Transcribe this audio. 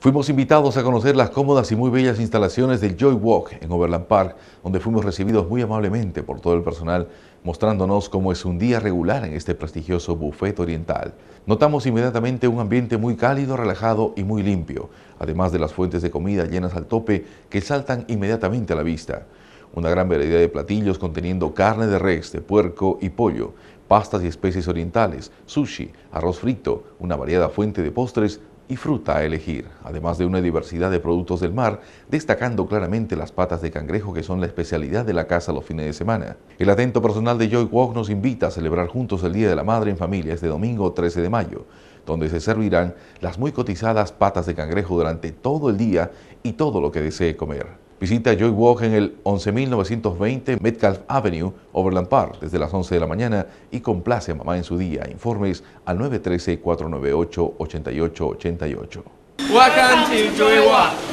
Fuimos invitados a conocer las cómodas y muy bellas instalaciones del Joy Walk en Overland Park, donde fuimos recibidos muy amablemente por todo el personal, mostrándonos cómo es un día regular en este prestigioso buffet oriental. Notamos inmediatamente un ambiente muy cálido, relajado y muy limpio, además de las fuentes de comida llenas al tope que saltan inmediatamente a la vista. Una gran variedad de platillos conteniendo carne de res, de puerco y pollo, pastas y especies orientales, sushi, arroz frito, una variada fuente de postres, y fruta a elegir, además de una diversidad de productos del mar, destacando claramente las patas de cangrejo que son la especialidad de la casa los fines de semana. El atento personal de Joy Walk nos invita a celebrar juntos el Día de la Madre en familia este domingo 13 de mayo, donde se servirán las muy cotizadas patas de cangrejo durante todo el día y todo lo que desee comer. Visita Joy Walk en el 11.920 Metcalf Avenue, Overland Park, desde las 11 de la mañana y complace a mamá en su día. Informes al 913-498-8888.